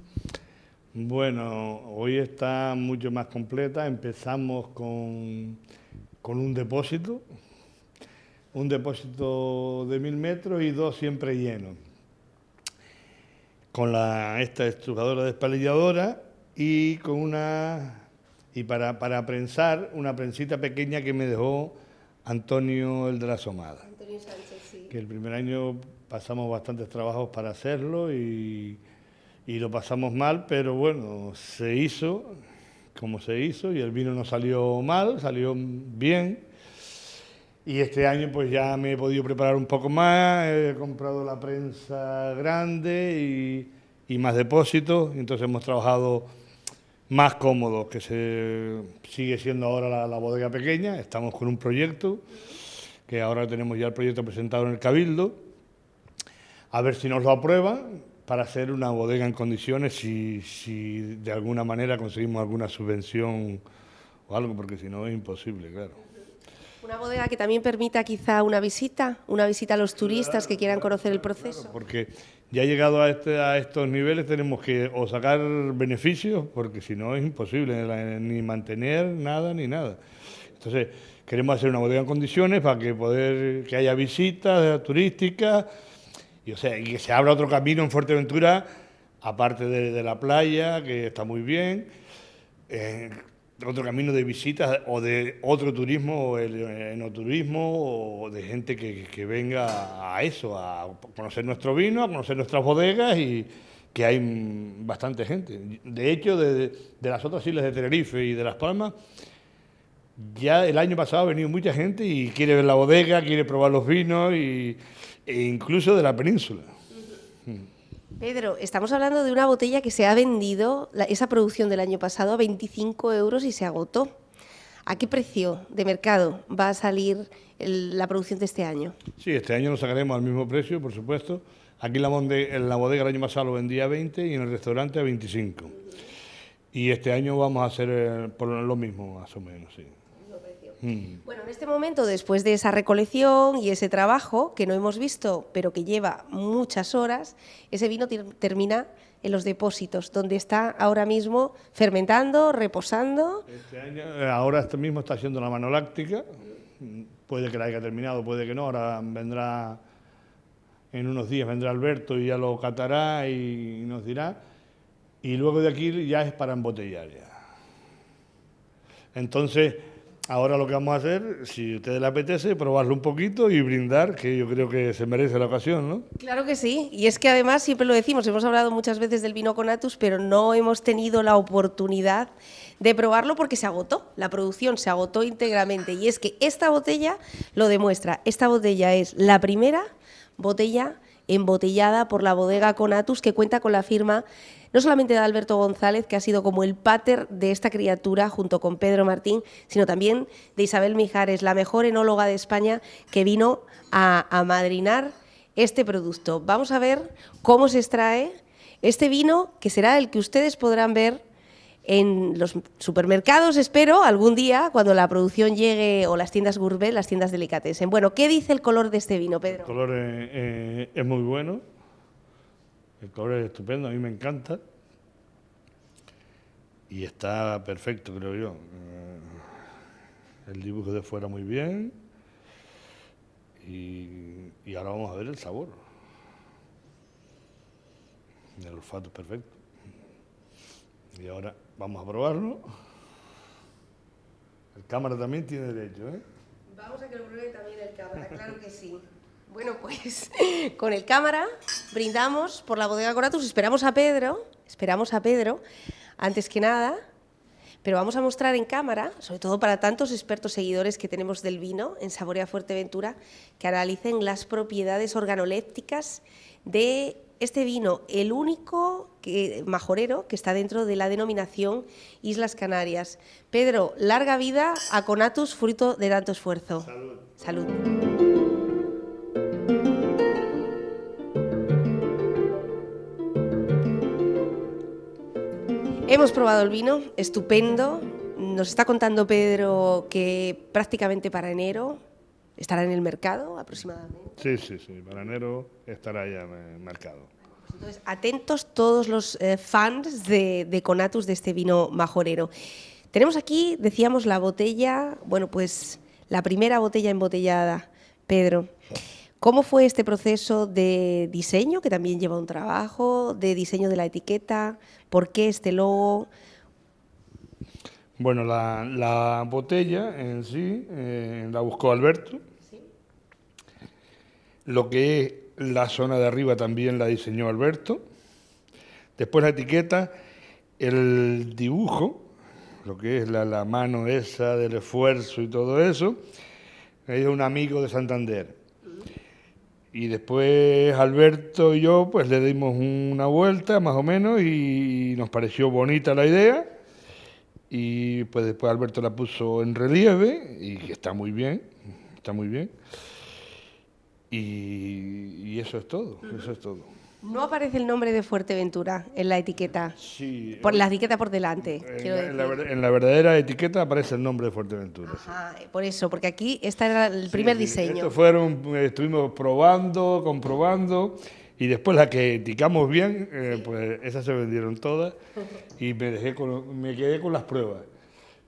Bueno, hoy está mucho más completa. Empezamos con, con un depósito, un depósito de mil metros y dos siempre llenos. Con esta estrujadora despalilladora y con una y para, para prensar una prensita pequeña que me dejó Antonio el de la Somada. Antonio Sánchez, sí. Que el primer año pasamos bastantes trabajos para hacerlo y, y lo pasamos mal, pero bueno, se hizo como se hizo y el vino no salió mal, salió bien. Y este año pues ya me he podido preparar un poco más, he comprado la prensa grande y, y más depósitos, entonces hemos trabajado más cómodo, que se sigue siendo ahora la, bodega pequeña. Estamos con un proyecto, que ahora tenemos ya el proyecto presentado en el Cabildo, a ver si nos lo aprueba para hacer una bodega en condiciones, si, si de alguna manera conseguimos alguna subvención o algo, porque si no es imposible, claro. Una bodega que también permita quizá una visita, una visita a los turistas que quieran conocer el proceso. porque ya llegado este, a, estos niveles tenemos que o sacar beneficios, porque si no es imposible ni mantener nada ni nada. Entonces, queremos hacer una bodega en condiciones para que poder que haya visitas turísticas y, o sea, que se abra otro camino en Fuerteventura, aparte de, la playa, que está muy bien. Eh, otro camino de visitas o de otro turismo, el enoturismo, o de gente que, venga a eso, a conocer nuestro vino, a conocer nuestras bodegas y que hay bastante gente. De hecho, de, las otras islas de Tenerife y de Las Palmas, ya el año pasado ha venido mucha gente y quiere ver la bodega, quiere probar los vinos e incluso de la península. Pedro, estamos hablando de una botella que se ha vendido, esa producción del año pasado, a 25 euros y se agotó. ¿A qué precio de mercado va a salir la producción de este año? Sí, este año lo sacaremos al mismo precio, por supuesto. Aquí en la bodega el año pasado lo vendía a 20 y en el restaurante a 25. Y este año vamos a hacer eh, por lo mismo, más o menos, sí. Hmm. Bueno, en este momento, después de esa recolección y ese trabajo que no hemos visto, pero que lleva muchas horas, ese vino termina en los depósitos, donde está ahora mismo fermentando, reposando. Este año, eh, ahora este mismo está haciendo la láctica, puede que la haya terminado, puede que no, ahora vendrá, en unos días vendrá Alberto y ya lo catará y nos dirá, y luego de aquí ya es para embotellar Entonces, Ahora lo que vamos a hacer, si a ustedes le apetece, probarlo un poquito y brindar, que yo creo que se merece la ocasión, ¿no? Claro que sí, y es que además siempre lo decimos, hemos hablado muchas veces del vino Conatus, pero no hemos tenido la oportunidad de probarlo porque se agotó, la producción se agotó íntegramente, y es que esta botella lo demuestra, esta botella es la primera botella embotellada por la bodega Conatus que cuenta con la firma no solamente de Alberto González, que ha sido como el pater de esta criatura junto con Pedro Martín, sino también de Isabel Mijares, la mejor enóloga de España que vino a, madrinar este producto. Vamos a ver cómo se extrae este vino, que será el que ustedes podrán ver en los supermercados, espero, algún día, cuando la producción llegue, o las tiendas gourmet, las tiendas delicatessen. Bueno, ¿qué dice el color de este vino, Pedro? El color eh, eh, es muy bueno, el color es estupendo, a mí me encanta. Y está perfecto, creo yo. Eh, el dibujo de fuera muy bien. Y, ahora vamos a ver el sabor. El olfato es perfecto. Y ahora vamos a probarlo. El cámara también tiene derecho, ¿eh? Vamos a que lo pruebe también el cámara, claro que sí. Bueno, pues con el cámara brindamos por la bodega Conatus, esperamos a Pedro, esperamos a Pedro, antes que nada, pero vamos a mostrar en cámara, sobre todo para tantos expertos seguidores que tenemos del vino en Saborea Fuerteventura, que analicen las propiedades organolépticas de este vino, el único que, majorero que está dentro de la denominación Islas Canarias. Pedro, larga vida a Conatus, fruto de tanto esfuerzo. Salud. Salud. Hemos probado el vino, estupendo. Nos está contando Pedro que prácticamente para enero estará en el mercado aproximadamente. Sí, sí, sí, para enero estará ya en el mercado. Entonces, atentos todos los eh, fans de, Conatus de este vino majorero. Tenemos aquí, decíamos, la botella, bueno, pues la primera botella embotellada, Pedro. ¿Cómo fue este proceso de diseño, que también lleva un trabajo, de diseño de la etiqueta? ¿Por qué este logo? Bueno, la, botella en sí eh, la buscó Alberto. Lo que es la zona de arriba también la diseñó Alberto. Después la etiqueta, el dibujo, lo que es la, la mano esa del esfuerzo y todo eso, es un amigo de Santander. Y después Alberto y yo pues le dimos una vuelta más o menos y nos pareció bonita la idea. Y pues después Alberto la puso en relieve y está muy bien, está muy bien. y eso es todo, eso es todo. No aparece el nombre de Fuerteventura en la etiqueta. Sí. Por eh, la etiqueta por delante. En, la, verdadera etiqueta aparece el nombre de Fuerteventura. Ajá, eh, por eso, porque aquí está era el primer diseño. fueron, eh, estuvimos probando, comprobando. Y después la que etiquetamos bien, pues esas se vendieron todas y me, dejé me quedé con las pruebas.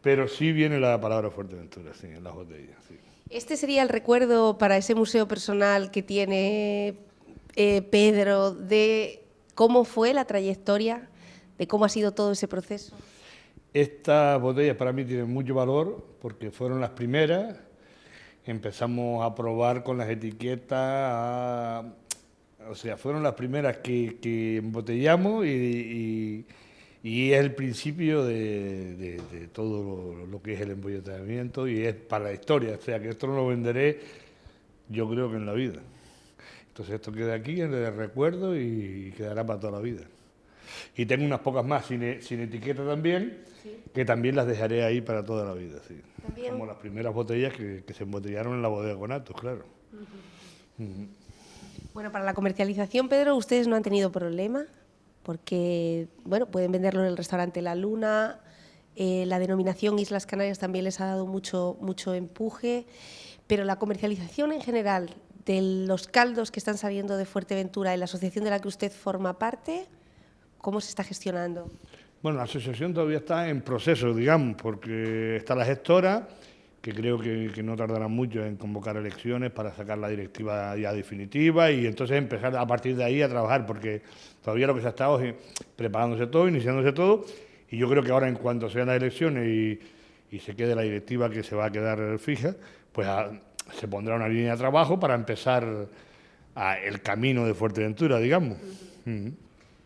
Pero sí viene la palabra Fuerteventura, en las botellas. ¿Este sería el recuerdo para ese museo personal que tiene eh, Pedro, de cómo fue la trayectoria, de cómo ha sido todo ese proceso. Esta botella para mí tiene mucho valor porque fueron las primeras. Empezamos a probar con las etiquetas, o sea, fueron las primeras que, embotellamos y, es el principio de, todo lo, lo, que es el embotellamiento y es para la historia, o sea que esto no lo venderé yo creo que en la vida. Entonces esto queda aquí en de recuerdo y quedará para toda la vida. Y tengo unas pocas más sin, etiqueta también, que también las dejaré ahí para toda la vida. Sí. Como las primeras botellas que, se embotellaron en la bodega Atos, claro. Bueno, para la comercialización, Pedro, ¿ustedes no han tenido problema? Porque, bueno, pueden venderlo en el restaurante La Luna, eh, la denominación Islas Canarias también les ha dado mucho, mucho empuje, pero la comercialización en general de los caldos que están saliendo de Fuerteventura ...en la asociación de la que usted forma parte, ¿cómo se está gestionando? Bueno, la asociación todavía está en proceso, digamos, porque está la gestora, que creo que, no tardará mucho en convocar elecciones para sacar la directiva ya definitiva y entonces empezar a partir de ahí a trabajar, porque todavía lo que se ha estado preparándose todo, iniciándose todo, y yo creo que ahora en cuanto sean las elecciones y, se quede la directiva que se va a quedar fija, pues se pondrá una línea de trabajo para empezar el camino de Fuerteventura, digamos.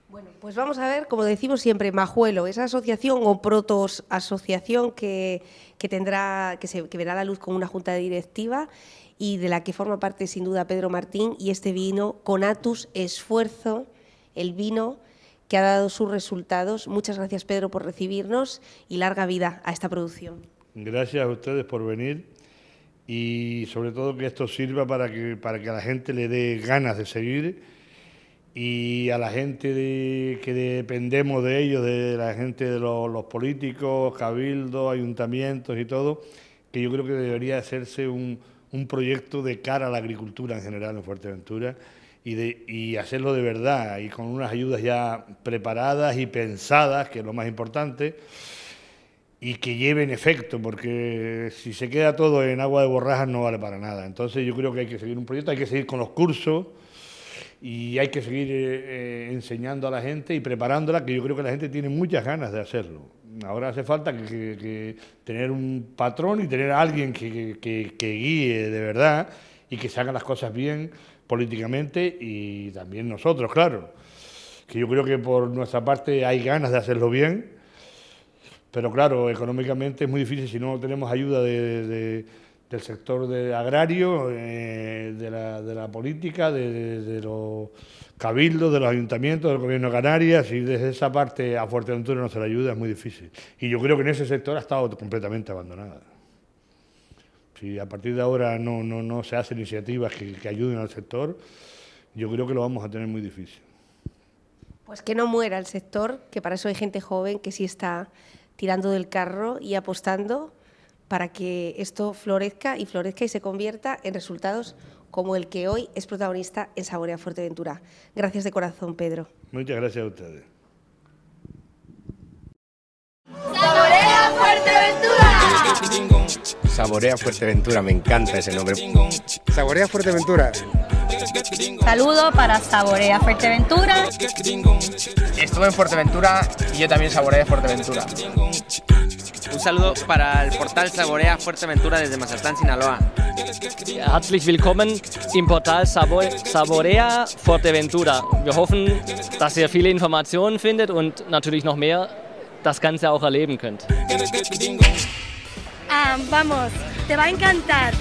Bueno, pues vamos a ver, como decimos siempre, Majuelo, esa asociación o protos asociación que, tendrá, que, se, que verá la luz con una junta directiva y de la que forma parte sin duda Pedro Martín y este vino Conatus Esfuerzo, el vino que ha dado sus resultados. Muchas gracias Pedro por recibirnos y larga vida a esta producción. Gracias a ustedes por venir y sobre todo que esto sirva para que, para que a la gente le dé ganas de seguir y a la gente que dependemos de ellos, de la gente de los, políticos, cabildos, ayuntamientos y todo, que yo creo que debería hacerse un, proyecto de cara a la agricultura en general en Fuerteventura y, de, y hacerlo de verdad y con unas ayudas ya preparadas y pensadas, que es lo más importante y que lleven efecto, porque si se queda todo en agua de borrajas no vale para nada. Entonces yo creo que hay que seguir un proyecto, hay que seguir con los cursos y hay que seguir eh, eh, enseñando a la gente y preparándola, que yo creo que la gente tiene muchas ganas de hacerlo. Ahora hace falta que, tener un patrón y tener a alguien que, que, guíe de verdad y que se hagan las cosas bien políticamente y también nosotros, claro. Que yo creo que por nuestra parte hay ganas de hacerlo bien pero claro, económicamente es muy difícil si no tenemos ayuda del sector de agrario, eh, de, la, política, de, los cabildos, de los ayuntamientos, del gobierno de Canarias, y desde esa parte a Fuerteventura no se le ayuda, es muy difícil. Y yo creo que en ese sector ha estado completamente abandonada. Si a partir de ahora no, se hacen iniciativas que ayuden al sector, yo creo que lo vamos a tener muy difícil. Pues que no muera el sector, que para eso hay gente joven que sí está tirando del carro y apostando para que esto florezca y florezca y se convierta en resultados como el que hoy es protagonista en Saborea Fuerteventura. Gracias de corazón, Pedro. Muchas gracias a ustedes. ¡Saborea Fuerteventura! Saborea Fuerteventura, me encanta ese nombre. Saborea Fuerteventura. Saludo para Saborea Fuerteventura. Estuve en Fuerteventura y yo también saboreé Fuerteventura. Un saludo para el portal Saborea Fuerteventura desde Mazatlán, Sinaloa. Herzlich willkommen im Portal Saborea Fuerteventura. Wir hoffen, dass ihr viele Informationen findet und natürlich noch mehr das Ganze auch erleben könnt. Ah, vamos, te va a encantar.